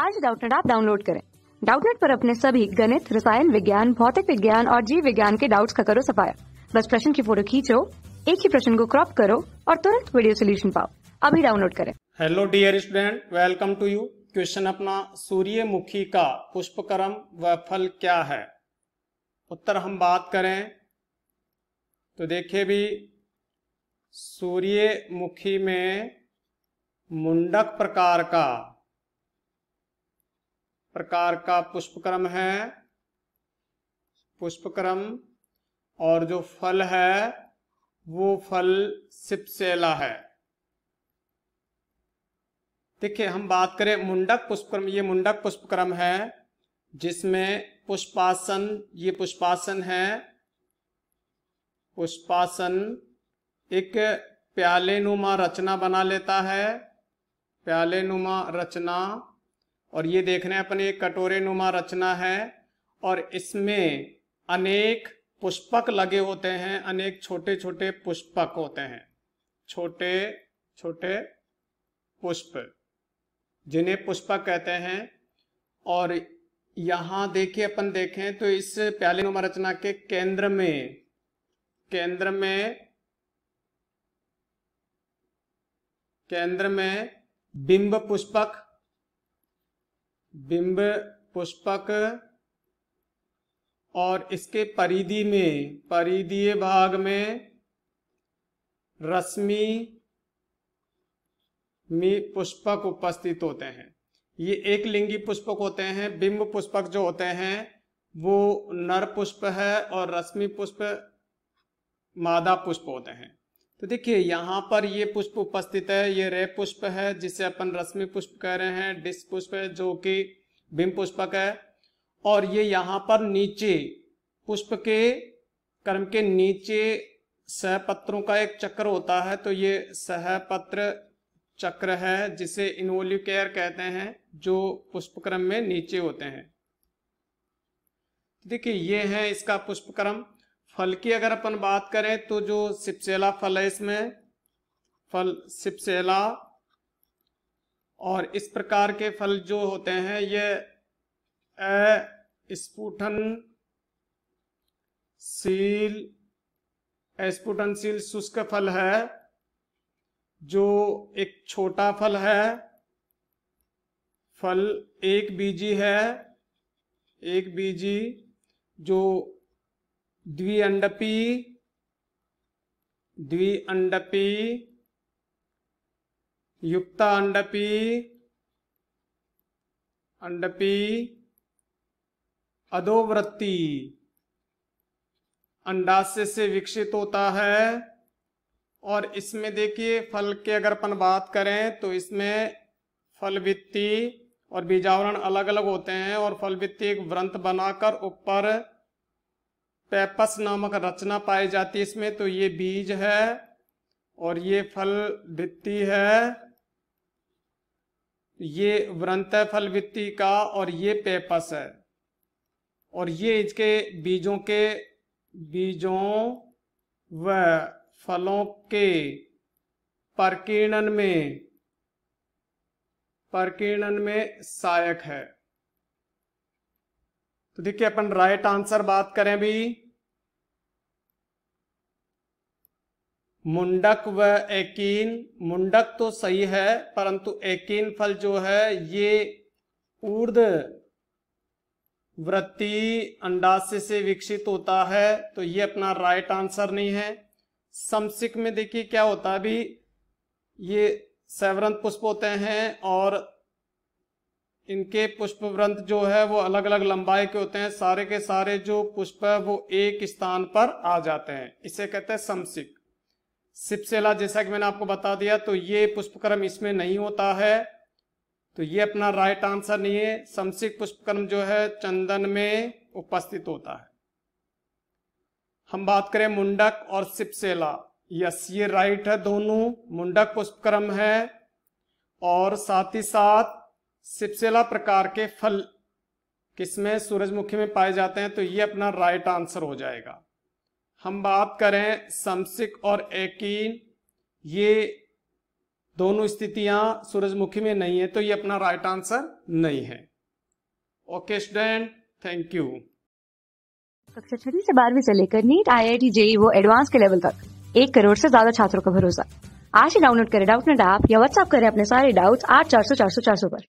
आज डाउटनेट आप डाउनलोड करें डाउटनेट पर अपने सभी गणित रसायन विज्ञान भौतिक विज्ञान और जीव विज्ञान के डाउट्स का करो सफाया बस प्रश्न की फोटो खींचो एक ही प्रश्न को क्रॉप करो और तुरंत वीडियो सोल्यूशन पाओ अभी डाउनलोड करें hello dear student welcome to you question अपना सूर्यमुखी का पुष्पकर्म व फल क्या है उत्तर हम बात करें तो देखिए भी सूर्यमुखी में मुंडक प्रकार का प्रकार का पुष्पक्रम है पुष्पक्रम और जो फल है वो फल सिपसेला है देखिए हम बात करें मुंडक पुष्पक्रम ये मुंडक पुष्पक्रम है जिसमें पुष्पासन ये पुष्पासन है पुष्पासन एक प्याले नुमा रचना बना लेता है प्याले नुमा रचना और ये देख रहे हैं अपने एक कटोरे नुमा रचना है और इसमें अनेक पुष्पक लगे होते हैं अनेक छोटे छोटे पुष्पक होते हैं छोटे छोटे पुष्प जिन्हें पुष्पक कहते हैं और यहां देखिए अपन देखें तो इस प्याले नुमा रचना के केंद्र में केंद्र में केंद्र में बिंब पुष्पक बिंब पुष्पक और इसके परिधि में परिधीय भाग में रश्मि में पुष्पक उपस्थित होते हैं ये एक लिंगी पुष्पक होते हैं बिंब पुष्पक जो होते हैं वो नर पुष्प है और रश्मि पुष्प मादा पुष्प होते हैं तो देखिए यहाँ पर ये पुष्प उपस्थित है ये रे पुष्प है जिसे अपन रश्मि पुष्प कह रहे हैं डिस पुष्प है जो कि भीम पुष्पक है और ये यहाँ पर नीचे पुष्प के कर्म के नीचे सहपत्रों का एक चक्र होता है तो ये सहपत्र चक्र है जिसे इनवोल्यूकेयर कहते हैं जो पुष्पक्रम में नीचे होते हैं देखिए ये है इसका पुष्पक्रम फल की अगर अपन बात करें तो जो सिपसेला फल है इसमें फल सिपसेला और इस प्रकार के फल जो होते हैं ये स्फुटन सील सील शुष्क फल है जो एक छोटा फल है फल एक बीजी है एक बीजी जो द्विअंडपी द्विअंडपी युक्ता अंडपी अंडपी अधोवृत्ति अंडाशय से विकसित होता है और इसमें देखिए फल के अगर अपन बात करें तो इसमें फल वित्ती और बीजावरण अलग अलग होते हैं और फल वित्ती एक व्रंत बनाकर ऊपर पेपस नामक रचना पाई जाती है इसमें तो ये बीज है और ये फल वित्ती है ये व्रंत है फल भित्ति का और ये पेपस है और ये इसके बीजों के बीजों व फलों के प्रकीर्णन में प्रकीर्णन में सहायक है तो देखिए अपन राइट आंसर बात करें भी मुंडक व एकीन मुंडक तो सही है परंतु एकीन फल जो है ये ऊर्द वृत्ति अंडाशय से विकसित होता है तो ये अपना राइट आंसर नहीं है समसिक में देखिए क्या होता है अभी ये सेवरंत पुष्प होते हैं और इनके पुष्प व्रंथ जो है वो अलग अलग लंबाई के होते हैं सारे के सारे जो पुष्प है वो एक स्थान पर आ जाते हैं इसे कहते हैं समसिक सिपसेला जैसा कि मैंने आपको बता दिया तो ये पुष्पक्रम इसमें नहीं होता है तो ये अपना राइट आंसर नहीं है समसिक पुष्पक्रम जो है चंदन में उपस्थित होता है हम बात करें मुंडक और सिपसेला यस ये राइट है दोनों मुंडक पुष्पक्रम है और साथ ही साथ सिपसेला प्रकार के फल किसमें सूरजमुखी में पाए जाते हैं तो ये अपना राइट आंसर हो जाएगा हम बात करें समसिक और एकीन ये दोनों स्थितियां सूरजमुखी में नहीं है तो ये अपना राइट आंसर नहीं है ओके स्टूडेंट थैंक यू कक्षा छठी से बारहवीं से लेकर NEET I I T JEE वो एडवांस के लेवल तक एक करोड़ से ज्यादा छात्रों का भरोसा आज ही डाउनलोड करें डाउट नेट ऐप या व्हाट्सएप करें अपने सारे डाउट्स आठ चार सौ चार सौ चार सौ पर